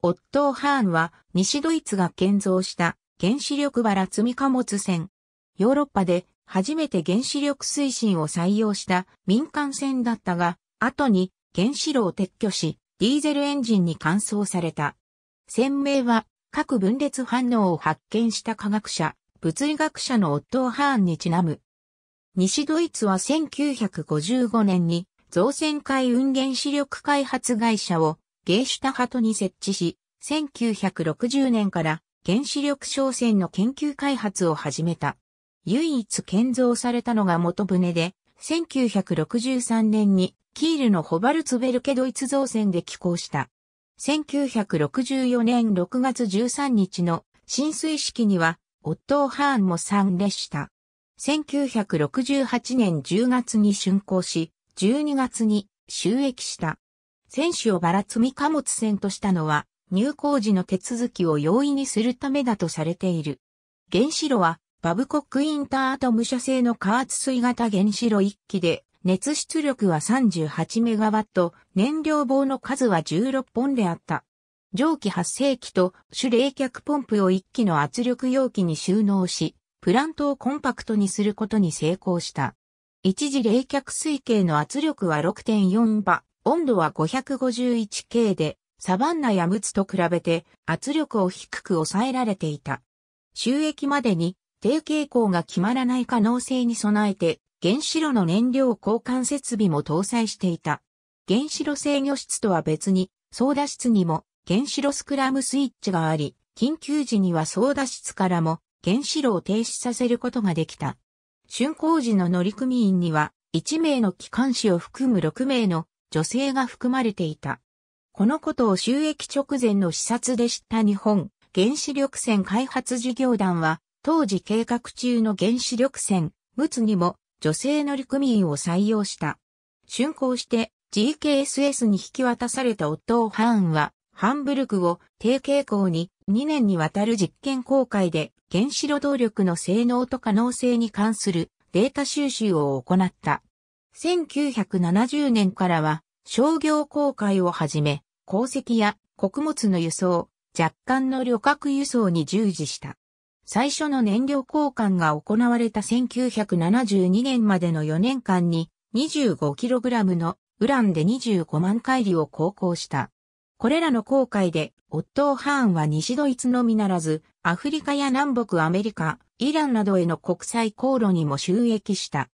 オットー・ハーンは西ドイツが建造した原子力バラ積み貨物船。ヨーロッパで初めて原子力推進を採用した民間船だったが、後に原子炉を撤去し、ディーゼルエンジンに換装された。船名は各分裂反応を発見した科学者、物理学者のオットー・ハーンにちなむ。西ドイツは1955年に造船海運原子力開発会社をゲーシュタハトに設置し、1960年から原子力商船の研究開発を始めた。唯一建造されたのが元船で、1963年にキールのホバルツベルケドイツ造船で寄港した。1964年6月13日の浸水式には、オットー・ハーンも参列した。1968年10月に竣工し、12月に収益した。選手をばら積み貨物船としたのは、入港時の手続きを容易にするためだとされている。原子炉は、バブコックインターアトム社製の加圧水型原子炉1機で、熱出力は38メガワット、燃料棒の数は16本であった。蒸気発生器と主冷却ポンプを1機の圧力容器に収納し、プラントをコンパクトにすることに成功した。一時冷却水系の圧力は6.4バ温度は 551K で、サバンナやムツと比べて圧力を低く抑えられていた。収益までに低傾向が決まらない可能性に備えて、原子炉の燃料交換設備も搭載していた。原子炉制御室とは別に、操舵室にも原子炉スクラムスイッチがあり、緊急時には操舵室からも原子炉を停止させることができた。竣工時の乗組員には、1名の機関士を含む6名の女性が含まれていた。このことを収益直前の視察で知った日本原子力船開発事業団は当時計画中の原子力船陸奥にも女性乗組員を採用した。竣工して GKSS に引き渡されたオットー・ハーンはハンブルクを低傾向に2年にわたる実験公開で原子炉動力の性能と可能性に関するデータ収集を行った。1970年からは商業航海をはじめ、鉱石や穀物の輸送、若干の旅客輸送に従事した。最初の燃料交換が行われた1972年までの4年間に 25kg のウランで25万回りを航行した。これらの航海で、オットー・ハーンは西ドイツのみならず、アフリカや南北アメリカ、イランなどへの国際航路にも収益した。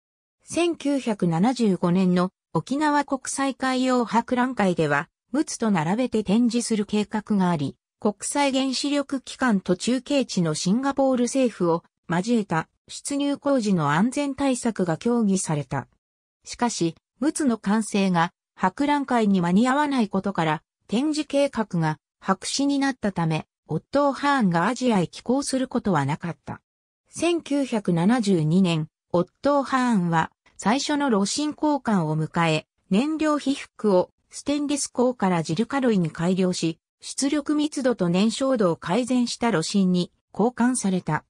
1975年の沖縄国際海洋博覧会では、陸奥と並べて展示する計画があり、国際原子力機関と中継地のシンガポール政府を交えた出入工事の安全対策が協議された。しかし、陸奥の完成が博覧会に間に合わないことから展示計画が白紙になったため、オットー・ハーンがアジアへ寄港することはなかった。1972年、オットー・ハーンは最初の炉心交換を迎え、燃料被覆をステンレス鋼からジルカロイに改良し、出力密度と燃焼度を改善した炉心に交換された。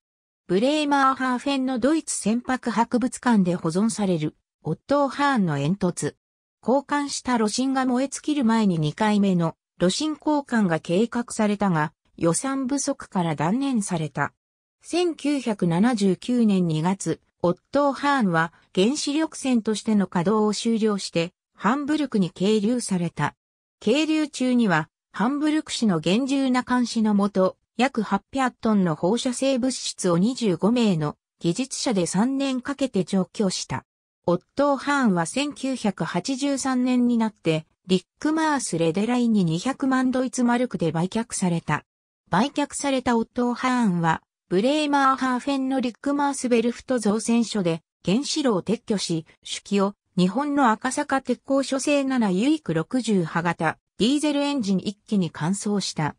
ブレーマーハーフェンのドイツ船舶博物館で保存される、オットー・ハーンの煙突。交換した炉心が燃え尽きる前に2回目の炉心交換が計画されたが、予算不足から断念された。1979年2月、オットー・ハーンは原子力船としての稼働を終了してハンブルクに係留された。係留中にはハンブルク市の厳重な監視のもと約800トンの放射性物質を25名の技術者で3年かけて除去した。オットー・ハーンは1983年になってリック・マース・レデラインに200万ドイツマルクで売却された。売却されたオットー・ハーンはブレーマーハーフェンのリックマースベルフト造船所で原子炉を撤去し、手記を日本の赤坂鉄工所製7ユイク60波型ディーゼルエンジン一気に換装した。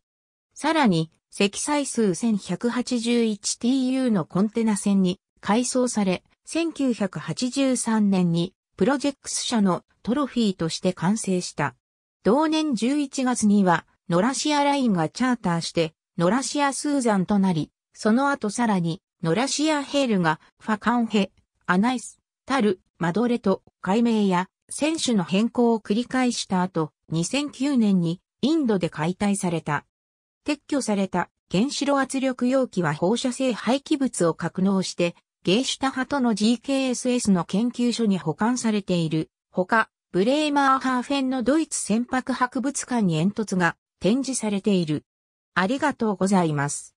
さらに、積載数 1181TU のコンテナ船に改装され、1983年にプロジェクス社のトロフィーとして完成した。同年11月には、ノラシアラインがチャーターして、ノラシアスーザンとなり、その後さらに、ノラシアヘールが、ファカンヘ、アナイス、タル、マドレと、解明や、選手の変更を繰り返した後、2009年に、インドで解体された。撤去された、原子炉圧力容器は放射性廃棄物を格納して、ゲイシュタ派との GKSS の研究所に保管されている。ほか、ブレーマーハーフェンのドイツ船舶博物館に煙突が展示されている。ありがとうございます。